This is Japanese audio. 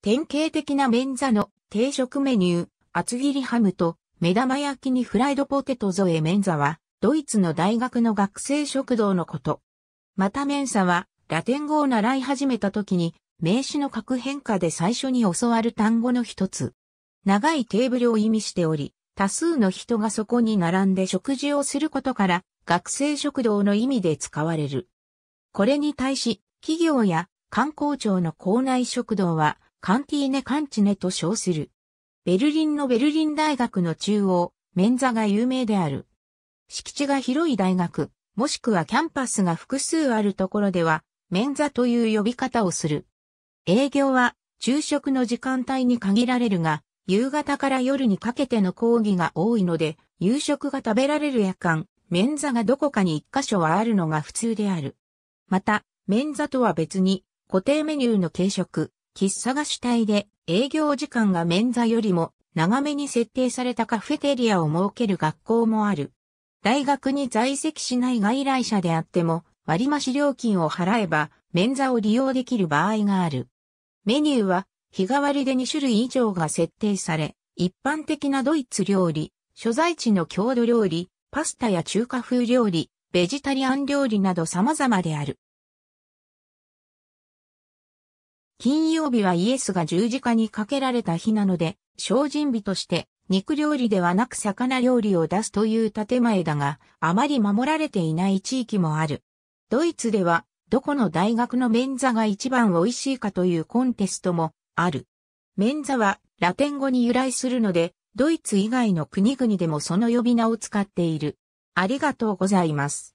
典型的なメンザの定食メニュー、厚切りハムと目玉焼きにフライドポテト添えメンザは、ドイツの大学の学生食堂のこと。またメンは、ラテン語を習い始めた時に、名詞の格変化で最初に教わる単語の一つ。長いテーブルを意味しており、多数の人がそこに並んで食事をすることから、学生食堂の意味で使われる。これに対し、企業や観光庁の校内食堂は、カンティーネ・カンチネと称する。ベルリンのベルリン大学の中央、メンザが有名である。敷地が広い大学、もしくはキャンパスが複数あるところでは、メンザという呼び方をする。営業は昼食の時間帯に限られるが、夕方から夜にかけての講義が多いので、夕食が食べられる夜間、メンザがどこかに一箇所はあるのが普通である。また、メンザとは別に、固定メニューの軽食、喫茶が主体で営業時間が免座よりも長めに設定されたカフェテリアを設ける学校もある。大学に在籍しない外来者であっても割増料金を払えば免座を利用できる場合がある。メニューは日替わりで2種類以上が設定され、一般的なドイツ料理、所在地の郷土料理、パスタや中華風料理、ベジタリアン料理など様々である。金曜日はイエスが十字架にかけられた日なので、精進日として肉料理ではなく魚料理を出すという建前だが、あまり守られていない地域もある。ドイツでは、どこの大学の免座が一番美味しいかというコンテストもある。免座はラテン語に由来するので、ドイツ以外の国々でもその呼び名を使っている。ありがとうございます。